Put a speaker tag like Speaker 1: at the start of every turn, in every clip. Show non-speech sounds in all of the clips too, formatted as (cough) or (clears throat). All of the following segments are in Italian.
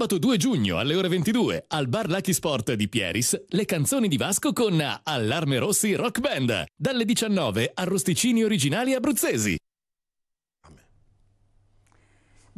Speaker 1: Sabato 2 giugno alle ore 22 al Bar Lucky Sport di Pieris le canzoni di Vasco con Allarme Rossi Rock Band. Dalle 19 arrosticini originali abruzzesi.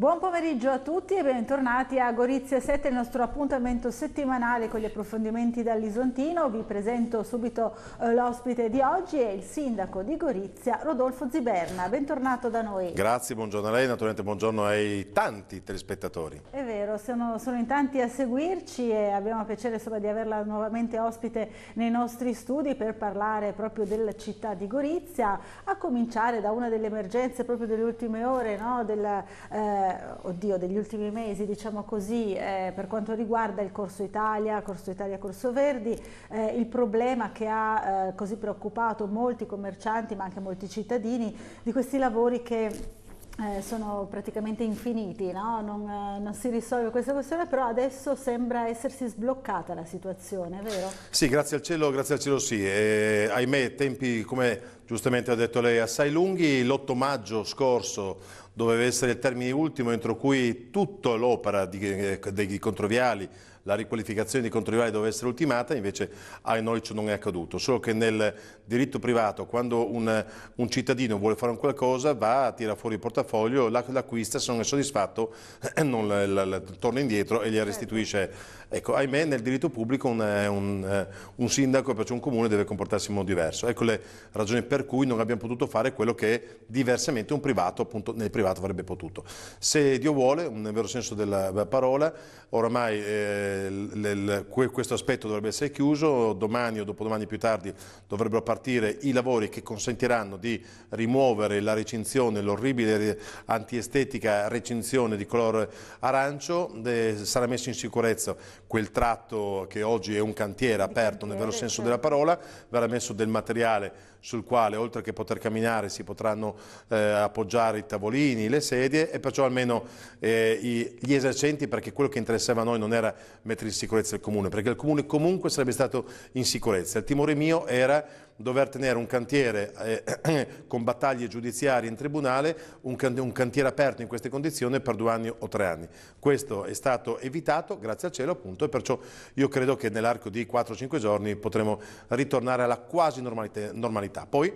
Speaker 2: Buon pomeriggio a tutti e bentornati a Gorizia 7, il nostro appuntamento settimanale con gli approfondimenti dall'Isontino. Vi presento subito eh, l'ospite di oggi, è il sindaco di Gorizia, Rodolfo Ziberna. Bentornato da noi.
Speaker 1: Grazie, buongiorno a lei, naturalmente buongiorno ai tanti telespettatori.
Speaker 2: È vero, sono, sono in tanti a seguirci e abbiamo piacere insomma, di averla nuovamente ospite nei nostri studi per parlare proprio della città di Gorizia, a cominciare da una delle emergenze proprio delle ultime ore, no? Del, eh, eh, oddio, degli ultimi mesi, diciamo così, eh, per quanto riguarda il Corso Italia, Corso Italia, Corso Verdi, eh, il problema che ha eh, così preoccupato molti commercianti ma anche molti cittadini di questi lavori che eh, sono praticamente infiniti, no? non, eh, non, si risolve questa questione, però adesso sembra essersi sbloccata la situazione, vero?
Speaker 1: Sì, grazie al cielo, grazie al cielo sì. E, ahimè, tempi come giustamente ha detto lei, assai lunghi, l'8 maggio scorso doveva essere il termine ultimo entro cui tutta l'opera eh, dei controviali, la riqualificazione di controriale doveva essere ultimata, invece a noi ciò non è accaduto, solo che nel diritto privato quando un, un cittadino vuole fare un qualcosa va, tira fuori il portafoglio, l'acquista, se non è soddisfatto (clears throat) non, la, la, la, torna indietro e gliela certo. restituisce. Ecco, ahimè nel diritto pubblico un, eh, un, eh, un sindaco, perciò un comune deve comportarsi in modo diverso. Ecco le ragioni per cui non abbiamo potuto fare quello che diversamente un privato appunto nel privato avrebbe potuto. Se Dio vuole, nel vero senso della eh, parola, oramai eh, eh, questo aspetto dovrebbe essere chiuso, domani o dopodomani più tardi dovrebbero partire i lavori che consentiranno di rimuovere la recinzione, l'orribile antiestetica recinzione di color arancio, eh, sarà messo in sicurezza quel tratto che oggi è un cantiere aperto nel vero senso della parola, verrà messo del materiale sul quale oltre che poter camminare si potranno eh, appoggiare i tavolini, le sedie e perciò almeno eh, i, gli esercenti, perché quello che interessava a noi non era mettere in sicurezza il comune, perché il comune comunque sarebbe stato in sicurezza. Il timore mio era dover tenere un cantiere eh, (clears throat) con battaglie giudiziarie in tribunale, un, un, cantiere aperto in queste condizioni per due anni o tre anni. Questo è stato evitato, grazie al cielo appunto, e perciò io credo che nell'arco di 4-5 giorni potremo ritornare alla quasi normalità. normalità. Poi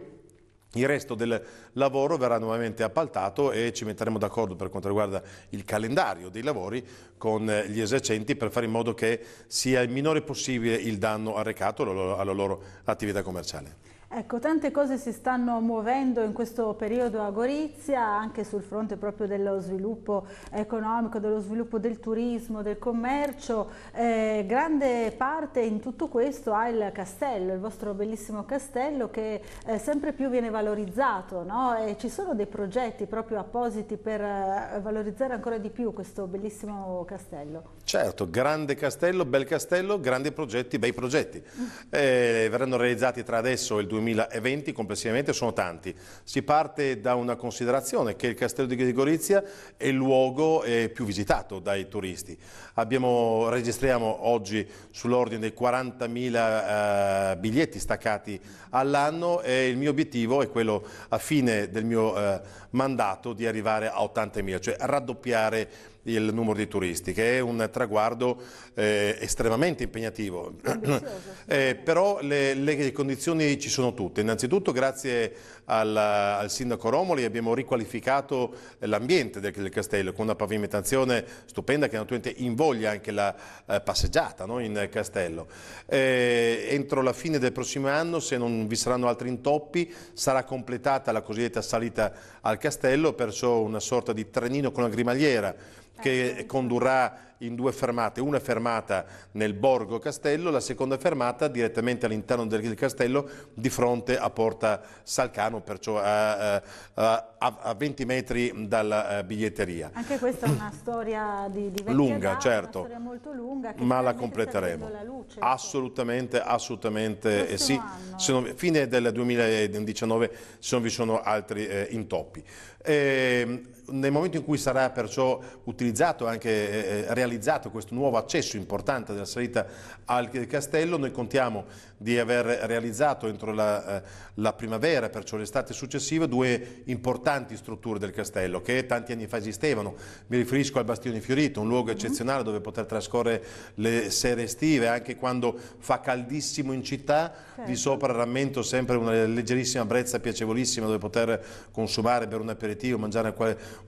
Speaker 1: il resto del lavoro verrà nuovamente appaltato e ci metteremo d'accordo per quanto riguarda il calendario dei lavori con gli esercenti per fare in modo che sia il minore possibile il danno arrecato alla loro attività commerciale.
Speaker 2: Ecco, tante cose si stanno muovendo in questo periodo a Gorizia, anche sul fronte proprio dello sviluppo economico, dello sviluppo del turismo, del commercio. Eh, grande parte in tutto questo ha il castello, il vostro bellissimo castello che eh, sempre più viene valorizzato. No? E ci sono dei progetti proprio appositi per eh, valorizzare ancora di più questo bellissimo castello.
Speaker 1: Certo, grande castello, bel castello, grandi progetti, bei progetti. Mm. Eh, verranno realizzati tra adesso e il 2020 2020 complessivamente sono tanti. Si parte da una considerazione che il castello di Grigorizia è il luogo eh, più visitato dai turisti. Abbiamo, registriamo oggi sull'ordine dei 40.000 eh, biglietti staccati all'anno e il mio obiettivo è quello a fine del mio eh, mandato di arrivare a 80.000, cioè raddoppiare il numero di turisti, che è un traguardo eh, estremamente impegnativo. (clears throat) eh, però le, le condizioni ci sono tutte. Innanzitutto grazie al, al sindaco Romoli abbiamo riqualificato l'ambiente del, del, castello con una pavimentazione stupenda che naturalmente invoglia anche la eh, passeggiata no? in castello. Eh, entro la fine del prossimo anno, se non vi saranno altri intoppi, sarà completata la cosiddetta salita al castello, perciò una sorta di trenino con la grimagliera che condurrà in due fermate, una fermata nel borgo Castello, la seconda fermata direttamente all'interno del castello di fronte a Porta Salcano, perciò a, eh, a, a 20 metri dalla eh, biglietteria.
Speaker 2: Anche questa è una (clears throat) storia di, di lunga, età, certo, una storia molto lunga, ma
Speaker 1: la completeremo. La luce, assolutamente, assolutamente eh, sì. Sono, fine del 2019 se non vi sono altri eh, intoppi. Eh, nel momento in cui sarà perciò utilizzato e anche eh, eh, realizzato questo nuovo accesso importante della salita al eh, castello, noi contiamo di aver realizzato entro la, eh, la primavera, perciò l'estate successiva, due importanti strutture del castello che tanti anni fa esistevano. Mi riferisco al Bastione Fiorito, un luogo mhm. eccezionale dove poter trascorrere le sere estive, anche quando fa caldissimo in città, certo. di sopra rammento sempre una leggerissima brezza piacevolissima dove poter consumare, bere un aperitivo, mangiare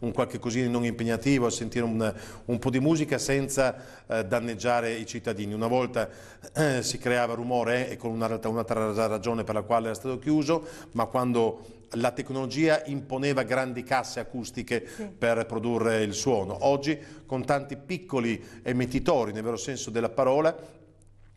Speaker 1: un qualche cosino non impegnativo, sentire un, un po' di musica senza eh, danneggiare i cittadini. Una volta eh, si creava rumore eh, con una, un'altra ragione per la quale era stato chiuso, ma quando la tecnologia imponeva grandi casse acustiche sì. per produrre il suono. Oggi con tanti piccoli emettitori, nel vero senso della parola,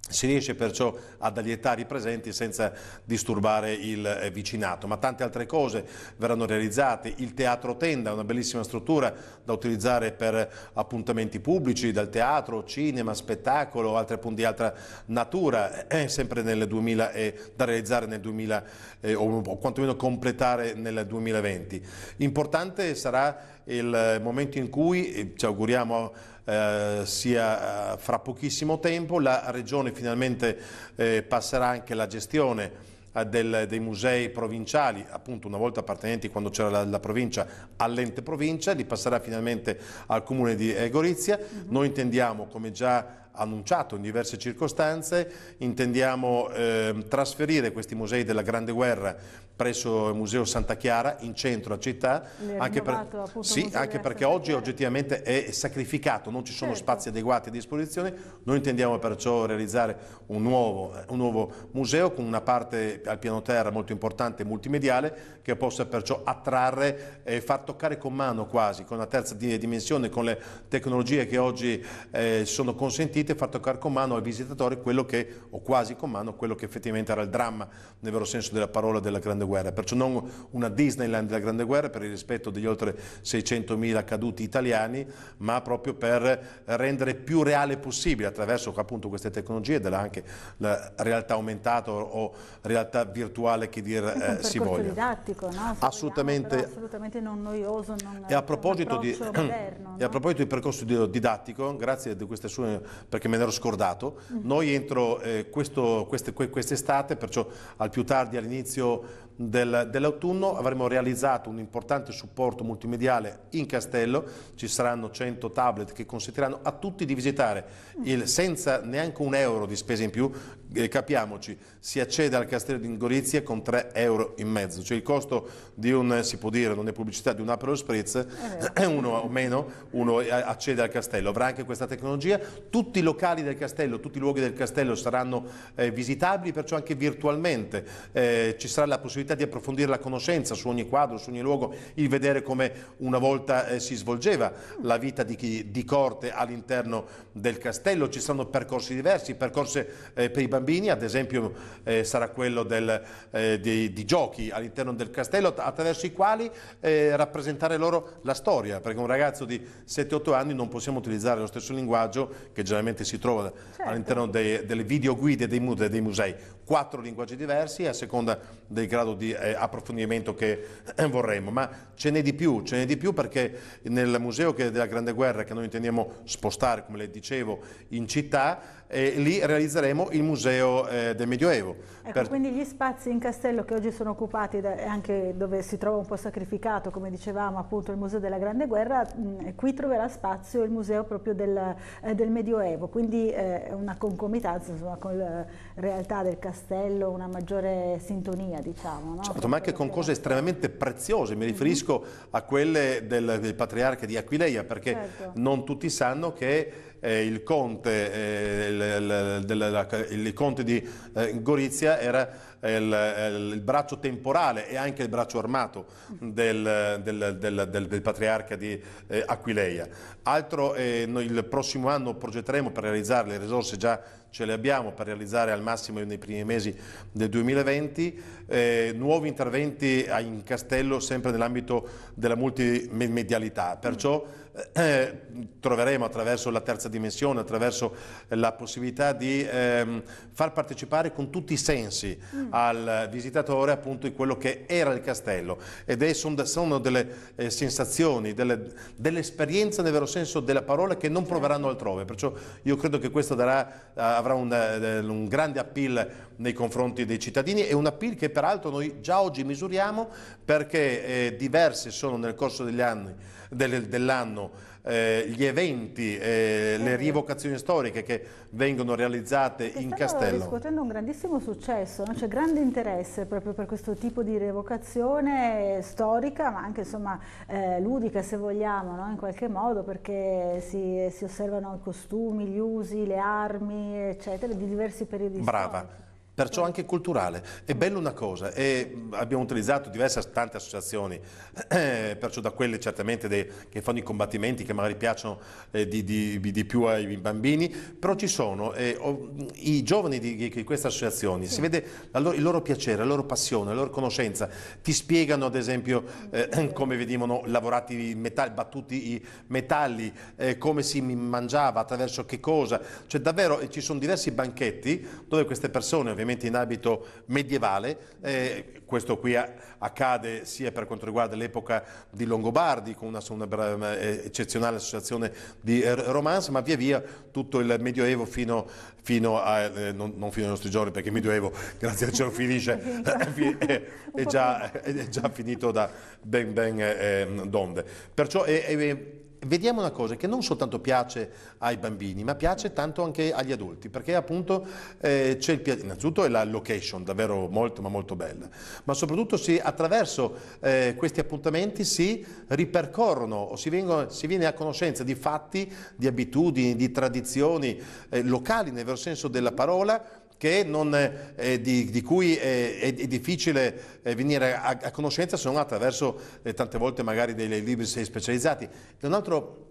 Speaker 1: si riesce perciò ad allietare i presenti senza disturbare il eh, vicinato, ma tante altre cose verranno realizzate, il teatro tenda, una bellissima struttura da utilizzare per appuntamenti pubblici, dal teatro, cinema, spettacolo, altri appunti di altra natura, eh, sempre nel 2000, eh, da realizzare nel 2000 eh, o quantomeno completare nel 2020. Importante sarà il eh, momento in cui, ci auguriamo, eh, sia eh, fra pochissimo tempo. La Regione finalmente eh, passerà anche la gestione eh, del, dei musei provinciali, appunto una volta appartenenti quando c'era la, la, provincia all'ente provincia, li passerà finalmente al comune di Gorizia. Mhm. Noi intendiamo, come già annunciato in diverse circostanze, intendiamo eh, trasferire questi musei della Grande Guerra presso il Museo Santa Chiara in centro a città, anche, per,
Speaker 2: sì, anche perché
Speaker 1: oggi oggettivamente è sacrificato, non ci sono certo. spazi adeguati a disposizione, noi intendiamo perciò realizzare un nuovo, eh, un nuovo museo con una parte al piano terra molto importante e multimediale che possa perciò attrarre e eh, far toccare con mano quasi, con la terza dimensione, con le tecnologie che oggi eh, sono consentite riusciti a far toccare con mano ai visitatori quello che, o quasi con mano, quello che effettivamente era il dramma, nel vero senso della parola, della Grande Guerra. Perciò non una Disneyland della Grande Guerra per il rispetto degli oltre 600.000 caduti italiani, ma proprio per rendere più reale possibile attraverso appunto queste tecnologie della anche la realtà aumentata o realtà virtuale che dir eh, si voglia.
Speaker 2: didattico, no? assolutamente, vogliamo, assolutamente non noioso, non e a proposito di, moderno, (clears throat) no? a
Speaker 1: proposito di percorso didattico, grazie di queste sue perché perché me ne ero scordato. Mm. Noi entro eh, quest'estate, quest perciò al più tardi all'inizio del, dell'autunno avremo realizzato un importante supporto multimediale in Castello, ci saranno 100 tablet che consentiranno a tutti di visitare il, senza neanche un euro di spese in più, eh, capiamoci, si accede al Castello di Gorizia con 3 euro in mezzo, cioè il costo di un, si può dire, non è pubblicità, di un Aperol Spritz, eh. (clears throat) uno o meno, uno eh, accede al Castello, avrà anche questa tecnologia, tutti i locali del Castello, tutti i luoghi del Castello saranno eh, visitabili, perciò anche virtualmente eh, ci sarà la possibilità possibilità di approfondire la conoscenza su ogni quadro, su ogni luogo, il vedere come una volta eh, si svolgeva la vita di, chi, di corte all'interno del castello. Ci sono percorsi diversi, percorsi eh, per i bambini, ad esempio eh, sarà quello del, eh, di, di, giochi all'interno del castello attraverso i quali eh, rappresentare loro la storia, perché un ragazzo di 7-8 anni non possiamo utilizzare lo stesso linguaggio che generalmente si trova certo. all'interno delle videoguide dei, dei musei quattro linguaggi diversi a seconda del grado di eh, approfondimento che eh, vorremmo, ma ce n'è di più, ce n'è di più perché nel museo della Grande Guerra che noi intendiamo spostare, come le dicevo, in città, e lì realizzeremo il museo eh, del Medioevo. Ecco, per...
Speaker 2: Quindi gli spazi in castello che oggi sono occupati, e anche dove si trova un po' sacrificato, come dicevamo appunto il museo della Grande Guerra, mh, qui troverà spazio il museo proprio del, eh, del Medioevo, quindi eh, una concomitanza insomma, con la realtà del castello, una maggiore sintonia diciamo. No? Certo, cioè, ma
Speaker 1: anche con cose estremamente preziose, mi mhm. riferisco mm -hmm. a quelle del, del patriarca di Aquileia, perché certo. non tutti sanno che eh, il conte, eh, il, della, il conte di eh, Gorizia era eh, il, eh, il, braccio temporale e anche il braccio armato del, del, del, del patriarca di eh, Aquileia. Altro, noi il prossimo anno progetteremo per realizzare le risorse già ce le abbiamo per realizzare al massimo nei primi mesi del 2020, eh, nuovi interventi in castello sempre nell'ambito della multimedialità, perciò eh, troveremo attraverso la terza dimensione, attraverso la possibilità di ehm, far partecipare con tutti i sensi mm. al visitatore appunto di quello che era il castello ed è, sono, delle eh, sensazioni, delle, delle, nel vero senso della parola che non certo. proveranno altrove, perciò io credo che questo darà, eh, avrà un, eh, un grande appeal nei confronti dei cittadini e un appeal che peraltro noi già oggi misuriamo perché eh, diverse sono nel corso dell'anno del, dell eh, gli eventi, eh, le rievocazioni storiche che vengono realizzate in Castello. Sta
Speaker 2: riscuotendo un grandissimo successo, no? c'è grande interesse proprio per questo tipo di rievocazione storica ma anche insomma, eh, ludica se vogliamo no? in qualche modo perché si, si osservano i costumi, gli usi, le armi eccetera di diversi periodi Brava.
Speaker 1: storici perciò anche culturale. È bella una cosa, abbiamo utilizzato diverse, tante associazioni, (clears throat) eh, perciò da quelle certamente dei, che fanno i combattimenti, che magari piacciono eh, di, di, di, più ai bambini, però ci sono eh, i giovani di, di queste associazioni, sì. si vede loro, il loro piacere, la loro passione, la loro conoscenza, ti spiegano ad esempio eh, (clears throat) come venivano lavorati i metalli, battuti i metalli, eh, come si mangiava, attraverso che cosa, cioè davvero eh, ci sono diversi banchetti dove queste persone ovviamente ovviamente in abito medievale, eh, questo qui accade sia per quanto riguarda l'epoca di Longobardi con una, una eh, eccezionale associazione di eh, romance, ma via via tutto il Medioevo fino, fino a, eh, non, non, fino ai nostri giorni perché il Medioevo (laughs) grazie al cielo finisce, è, (laughs) esatto. (laughs) eh, è, già, è, già, finito da ben ben eh, donde. Perciò è, vediamo una cosa che non soltanto piace ai bambini, ma piace tanto anche agli adulti, perché appunto eh, c'è il piacere, innanzitutto è la location davvero molto ma molto bella, ma soprattutto si, attraverso eh, questi appuntamenti si ripercorrono o si, vengono, si, viene a conoscenza di fatti, di abitudini, di tradizioni eh, locali nel vero senso della parola, non, eh, di, di, cui eh, è, è, difficile eh, venire a, a, conoscenza se non attraverso eh, tante volte magari dei, libri specializzati. un altro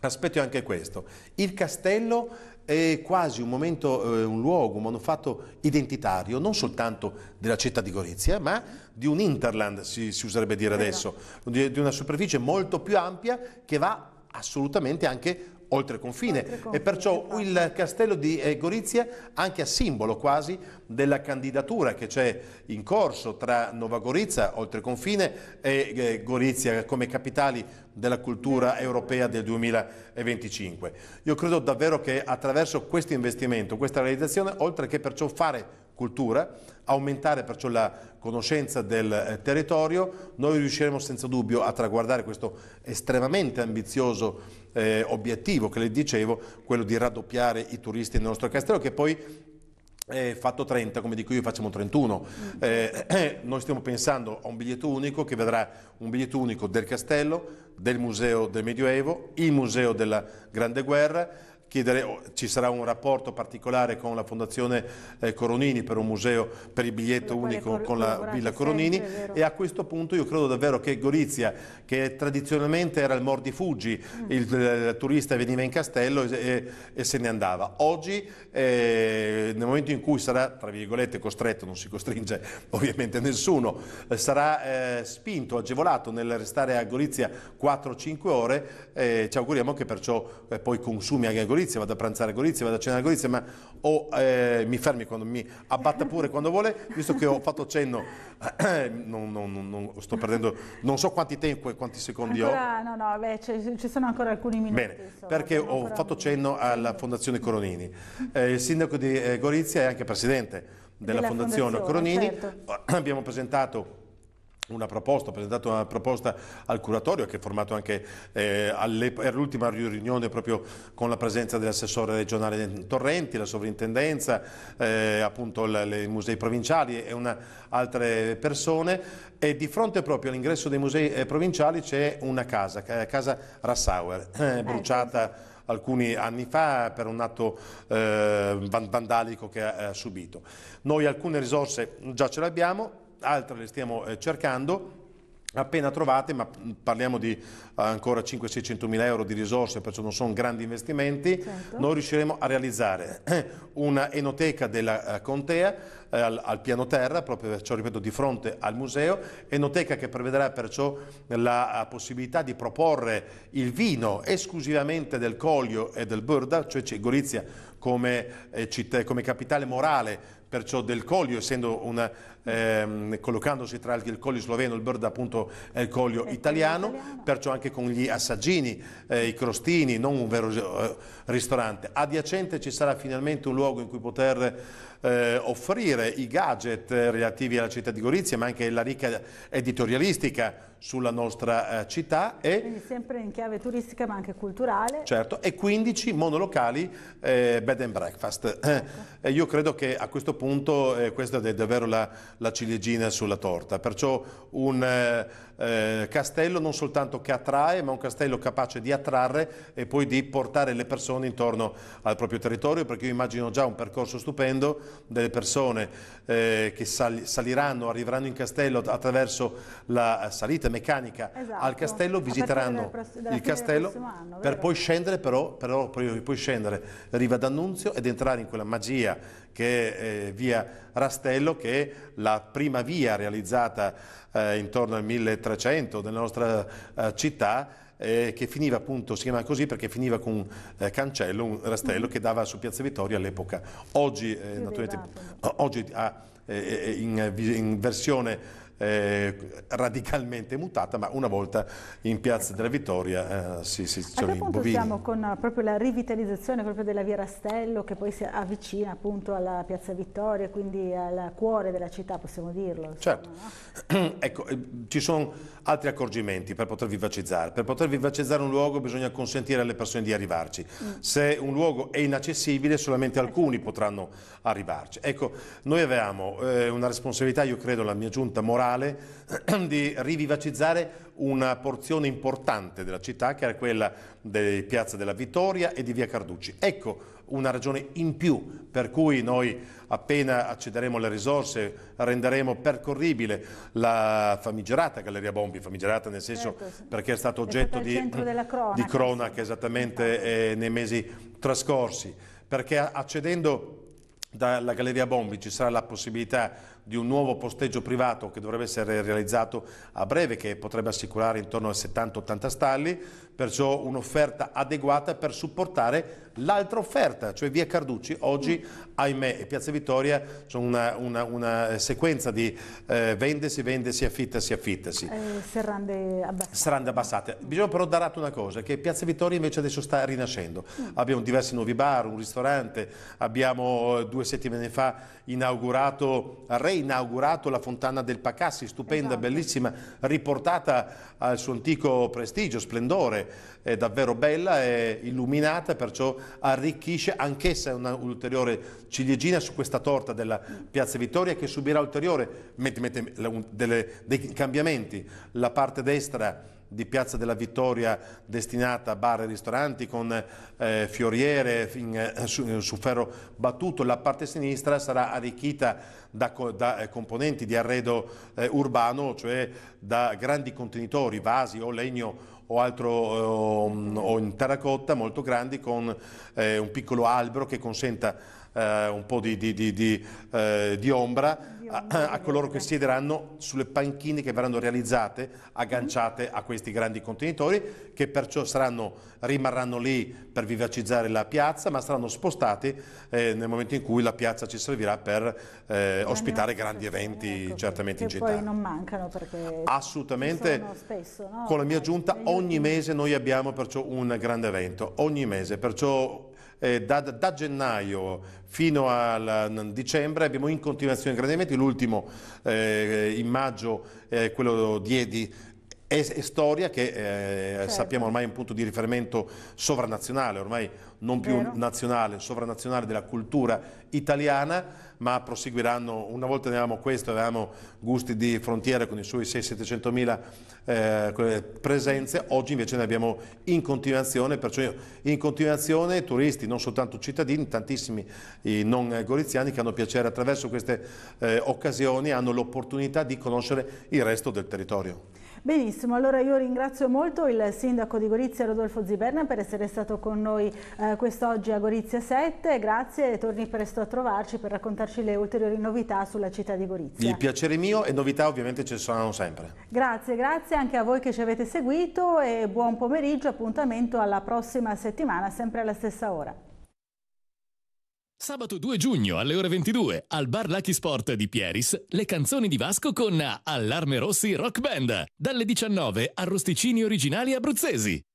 Speaker 1: aspetto è anche questo. Il castello è quasi un momento, eh, un luogo, un manufatto identitario, non soltanto della città di Gorizia, ma di un interland, si, si userebbe dire adesso, di, di una superficie molto più ampia che va assolutamente anche oltre confine. Oltre confine e perciò il castello di eh, Gorizia anche a simbolo quasi della candidatura che c'è in corso tra Nova Gorizia, oltre confine, e eh, Gorizia come capitali della cultura europea del 2025. Io credo davvero che attraverso questo investimento, questa realizzazione, oltre che perciò fare cultura, aumentare perciò la conoscenza del eh, territorio, noi riusciremo senza dubbio a traguardare questo estremamente ambizioso eh, obiettivo che le dicevo, quello di raddoppiare i turisti nel nostro castello che poi eh, fatto 30, come dico io facciamo 31, mm. eh, eh, noi stiamo pensando a un biglietto unico che vedrà un biglietto unico del castello, del museo del Medioevo, il museo della Grande Guerra, chiedere, oh, ci sarà un rapporto particolare con la Fondazione eh, Coronini per un museo per il biglietto unico con la Villa Coronini e a questo punto io credo davvero che Gorizia, che tradizionalmente era il mordifuggi, mm. il, turista veniva in castello e, e se ne andava. Oggi, eh, nel momento in cui sarà, tra virgolette, costretto, non si costringe (laughs) ovviamente nessuno, eh, sarà eh, spinto, agevolato nel restare a Gorizia 4-5 ore, eh, ci auguriamo che perciò eh, poi consumi anche a Gorizia Gorizia, vado a pranzare a Gorizia, vado a cenare a Gorizia, ma o eh, mi fermi quando mi abbatta pure quando vuole, visto che ho fatto cenno, (clears throat) non, non, non, sto perdendo non so quanti tempi e quanti secondi ancora,
Speaker 2: ho. No, no, beh, ci sono ancora alcuni minuti. Bene,
Speaker 1: insomma, perché ho fatto cenno alla Fondazione Coronini. Eh, il sindaco di eh, Gorizia è anche presidente della, della Fondazione, Fondazione Coronini, certo. (clears throat) abbiamo presentato una proposta, ho presentato una proposta al curatorio che è formato anche eh, all'ultima riunione proprio con la presenza dell'assessore regionale Torrenti, la sovrintendenza, eh, appunto i musei provinciali e una, altre persone e di fronte proprio all'ingresso dei musei eh, provinciali c'è una casa, eh, casa Rassauer, eh, ecco. bruciata alcuni anni fa per un atto eh, vandalico che ha subito. Noi alcune risorse già ce le abbiamo, altre le stiamo eh, cercando appena trovate, ma parliamo di eh, ancora 500 600 mila euro di risorse, perciò non sono grandi investimenti, certo. noi riusciremo a realizzare (clears throat) una enoteca della eh, contea al, al, piano terra, proprio perciò ripeto di fronte al museo, enoteca che prevederà perciò la possibilità di proporre il vino esclusivamente del Coglio e del Burda, cioè Gorizia come, eh, città, come capitale morale perciò del Collio, una, ehm, collocandosi tra il Collio sloveno, il Bird appunto è il Collio italiano, italiano, perciò anche con gli assaggini, eh, i crostini, non un vero eh, ristorante. Adiacente ci sarà finalmente un luogo in cui poter eh, offrire i gadget relativi alla città di Gorizia, ma anche la ricca editorialistica sulla nostra eh, città. E,
Speaker 2: quindi sempre in chiave turistica ma anche culturale.
Speaker 1: Certo, e 15 monolocali eh, bed and breakfast. Eh, ecco. Eh, io credo che a questo punto eh, questa è davvero la, la, ciliegina sulla torta, perciò un castello non soltanto che attrae, ma un castello capace di attrarre e poi di portare le persone intorno al proprio territorio, perché io immagino già un percorso stupendo delle persone eh, che sal saliranno, arriveranno in castello attraverso la salita meccanica esatto. al castello, visiteranno il castello anno, per poi scendere però, però poi, poi scendere Riva d'Annunzio ed entrare in quella magia che è eh, via Rastello che è la prima via realizzata eh, intorno al 1300 della nostra eh, città eh, che finiva appunto, si chiama così perché finiva con un eh, cancello, un rastello mm-hmm. che dava su Piazza Vittoria all'epoca. Oggi, eh, naturalmente, oggi ha, eh, eh, in, eh, in versione eh, radicalmente mutata, ma una volta in Piazza della Vittoria eh, si, si sono i bovini. Siamo
Speaker 2: con proprio la rivitalizzazione proprio della via Rastello che poi si avvicina appunto alla Piazza Vittoria, quindi al cuore della città, possiamo dirlo. Insomma,
Speaker 1: certo. No? (clears throat) ecco, ehm, ci sono Altri accorgimenti per poter vivacizzare. Per poter vivacizzare un luogo bisogna consentire alle persone di arrivarci. Mm. Se un luogo è inaccessibile solamente alcuni potranno arrivarci. Ecco, noi avevamo eh, una responsabilità, io credo, la mia giunta morale, (clears throat) di rivivacizzare una porzione importante della città che era quella di Piazza della Vittoria e di via Carducci. Ecco, una ragione in più per cui noi appena accederemo alle risorse renderemo percorribile la famigerata Galleria Bombi, famigerata nel senso certo, perché è stato oggetto è di,
Speaker 2: cronaca, di, cronaca,
Speaker 1: esattamente esatto. eh, nei mesi trascorsi, perché accedendo dalla Galleria Bombi ci sarà la possibilità di un nuovo posteggio privato che dovrebbe essere realizzato a breve, che potrebbe assicurare intorno ai 70-80 stalli, perciò un'offerta adeguata per supportare l'altra offerta, cioè via Carducci. Oggi, ahimè, e Piazza Vittoria sono una, una, una sequenza di eh, vendesi, vendesi, affittasi, affittasi.
Speaker 2: Eh, serrande abbassate.
Speaker 1: Serrande abbassate. Bisogna però dare atto una cosa, che Piazza Vittoria invece adesso sta rinascendo. Mm. Abbiamo diversi nuovi bar, un ristorante, abbiamo eh, due settimane fa inaugurato Rei inaugurato la fontana del Pacassi, stupenda, esatto. bellissima, riportata al suo antico prestigio, splendore, è davvero bella, è illuminata, perciò arricchisce anch'essa un'ulteriore ciliegina su questa torta della Piazza Vittoria che subirà ulteriore, mette, mette, delle, dei cambiamenti. La parte destra di Piazza della Vittoria destinata a bar e ristoranti con eh, fioriere in, eh, su, eh, su, ferro battuto. La parte sinistra sarà arricchita da, da eh, componenti di arredo eh, urbano, cioè da grandi contenitori, vasi o legno o, altro, o, mm, o in terracotta molto grandi con eh, un piccolo albero che consenta eh, un po' di, di, di, eh, di ombra a, a, coloro che siederanno sulle panchine che verranno realizzate, agganciate a questi grandi contenitori, che perciò saranno, rimarranno lì per vivacizzare la piazza, ma saranno spostati eh, nel momento in cui la piazza ci servirà per eh, ospitare grandi ecco, eventi ecco, certamente in città. Che poi
Speaker 2: non mancano perché
Speaker 1: Assolutamente,
Speaker 2: spesso, no? con la mia
Speaker 1: cioè, giunta ogni mese noi abbiamo perciò un grande evento, ogni mese, perciò eh, da, da, gennaio fino a dicembre abbiamo in continuazione ingrandimenti, l'ultimo eh, in maggio eh, quello di, di è, è storia che eh, certo. sappiamo ormai è un punto di riferimento sovranazionale, ormai non più Vero. nazionale, sovranazionale della cultura italiana, ma proseguiranno, una volta avevamo questo, avevamo Gusti di Frontiera con i suoi 600-700 mila eh, presenze, oggi invece ne abbiamo in continuazione, perciò in continuazione turisti, non soltanto cittadini, tantissimi non goriziani che hanno piacere attraverso queste eh, occasioni, hanno l'opportunità di conoscere il resto del territorio.
Speaker 2: Benissimo, allora io ringrazio molto il sindaco di Gorizia Rodolfo Ziberna per essere stato con noi eh, quest'oggi a Gorizia 7, grazie e torni presto a trovarci per raccontarci le ulteriori novità sulla città di Gorizia.
Speaker 1: Il piacere mio e novità ovviamente ci saranno sempre.
Speaker 2: Grazie, grazie anche a voi che ci avete seguito e buon pomeriggio, appuntamento alla prossima settimana sempre alla stessa ora.
Speaker 1: Sabato 2 giugno alle ore 22 al Bar Lucky Sport di Pieris le canzoni di Vasco con Allarme Rossi Rock Band. Dalle 19 arrosticini originali abruzzesi.